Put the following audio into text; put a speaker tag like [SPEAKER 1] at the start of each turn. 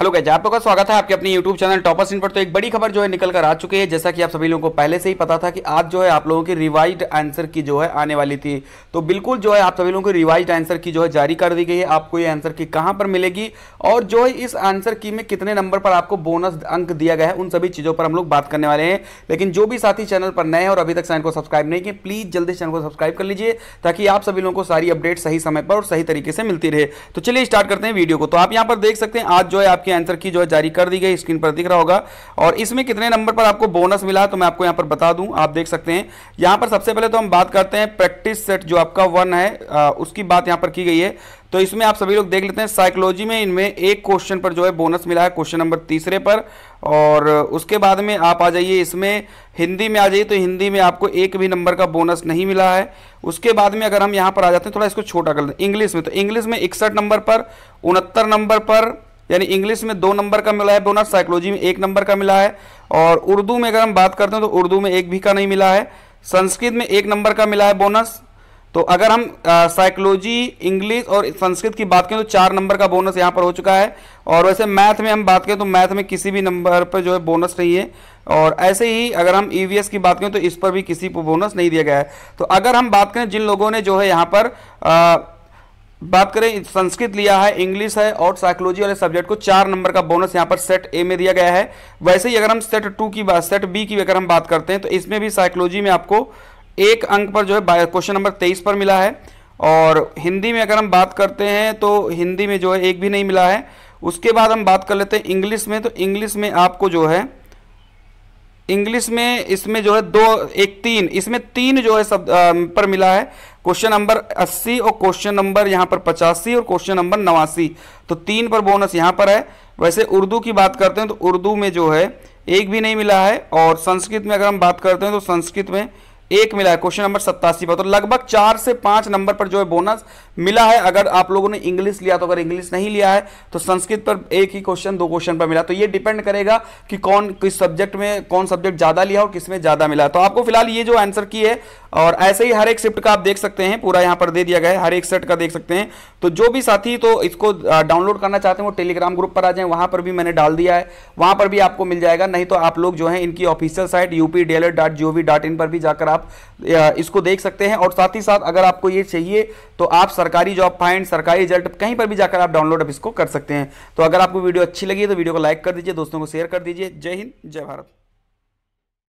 [SPEAKER 1] hello guys आप लोग का स्वागत है आपके अपने यूट्यूब चैनल टॉपर्स इन पर तो एक बड़ी खबर जो है निकल कर आ चुकी है जैसा कि आप सभी लोगों को पहले से ही पता था कि आज जो है आप लोगों की रिवाइज्ड आंसर की जो है आने वाली थी तो बिल्कुल जो है आप सभी लोगों की रिवाइज्ड आंसर की जो है जारी कर दी गई है आपको ये आंसर की कहाँ पर मिलेगी और जो है इस आंसर की में कितने नंबर पर आपको बोनस अंक दिया गया है उन सभी चीज़ों पर हम लोग बात करने वाले हैं लेकिन जो भी साथी चैनल पर नए हैं और अभी तक चैनल को सब्सक्राइब नहीं किए प्लीज़ जल्दी चैनल को सब्सक्राइब कर लीजिए ताकि आप सभी लोगों को सारी अपडेट सही समय पर और सही तरीके से मिलती रहे तो चलिए स्टार्ट करते हैं वीडियो को तो आप यहाँ पर देख सकते हैं आज जो है आपकी आपकी आंसर की जो है जारी कर दी गई स्क्रीन पर दिख रहा होगा और इसमें कितने नंबर पर आपको बोनस मिला तो मैं आपको यहां पर बता दूं आप देख सकते हैं यहां पर सबसे पहले तो हम बात करते हैं प्रैक्टिस सेट जो आपका वन है आ, उसकी बात यहां पर की गई है तो इसमें आप सभी लोग देख लेते हैं साइकोलॉजी में इनमें एक क्वेश्चन पर जो है बोनस मिला है क्वेश्चन नंबर तीसरे पर और उसके बाद में आप आ जाइए इसमें हिंदी में आ जाइए तो हिंदी में आपको एक भी नंबर का बोनस नहीं मिला है उसके बाद में अगर हम यहाँ पर आ जाते हैं थोड़ा इसको छोटा कर दें इंग्लिश में तो इंग्लिश में इकसठ नंबर पर उनहत्तर नंबर पर यानी इंग्लिश में दो नंबर का मिला है बोनस साइकोलॉजी में एक नंबर का मिला है और उर्दू में अगर हम बात करते हैं तो उर्दू में एक भी का नहीं मिला है संस्कृत में एक नंबर का मिला है बोनस तो अगर हम साइकोलॉजी इंग्लिश और संस्कृत की बात करें तो चार नंबर का बोनस यहाँ पर हो चुका है और वैसे मैथ में हम बात करें तो मैथ में किसी भी नंबर पर जो है बोनस नहीं है और ऐसे ही अगर हम ई e की बात करें तो इस पर भी किसी को बोनस नहीं दिया गया है तो अगर हम बात करें जिन लोगों ने जो है यहाँ पर आ, बात करें संस्कृत लिया है इंग्लिश है और साइकोलॉजी वाले सब्जेक्ट को चार नंबर का बोनस यहाँ पर सेट ए में दिया गया है वैसे ही अगर हम सेट टू की बात सेट बी की अगर हम बात करते हैं तो इसमें भी साइकोलॉजी में आपको एक अंक पर जो है क्वेश्चन नंबर तेईस पर मिला है और हिंदी में अगर हम बात करते हैं तो हिंदी में जो है एक भी नहीं मिला है उसके बाद हम बात कर लेते हैं इंग्लिश में तो इंग्लिश में आपको जो है इंग्लिश में इसमें जो है दो एक तीन इसमें तीन जो है शब्द पर मिला है क्वेश्चन नंबर अस्सी और क्वेश्चन नंबर यहाँ पर पचासी और क्वेश्चन नंबर नवासी तो तीन पर बोनस यहाँ पर है वैसे उर्दू की बात करते हैं तो उर्दू में जो है एक भी नहीं मिला है और संस्कृत में अगर हम बात करते हैं तो संस्कृत में एक मिला है क्वेश्चन नंबर सत्तासी पर तो लगभग चार से पांच नंबर पर जो है बोनस मिला है अगर आप लोगों ने इंग्लिश लिया तो अगर इंग्लिश नहीं लिया है तो संस्कृत पर एक ही क्वेश्चन दो क्वेश्चन पर मिला तो ये डिपेंड करेगा कि कौन किस सब्जेक्ट में कौन सब्जेक्ट ज़्यादा लिया और किसमें ज़्यादा मिला तो आपको फिलहाल ये जो आंसर की है और ऐसे ही हर एक शिफ्ट का आप देख सकते हैं पूरा यहाँ पर दे दिया गया है हर एक सेट का देख सकते हैं तो जो भी साथी तो इसको डाउनलोड करना चाहते हैं वो टेलीग्राम ग्रुप पर आ जाएं वहाँ पर भी मैंने डाल दिया है वहाँ पर भी आपको मिल जाएगा नहीं तो आप लोग जो है इनकी ऑफिशियल साइट यू पी पर भी जाकर आप इसको देख सकते हैं और साथ ही साथ अगर आपको ये चाहिए तो आप सरकारी जॉब फाइंड सरकारी रिजल्ट कहीं पर भी जाकर आप डाउनलोड अब इसको कर सकते हैं तो अगर आपको वीडियो अच्छी लगी तो वीडियो को लाइक कर दीजिए दोस्तों को शेयर कर दीजिए जय हिंद जय भारत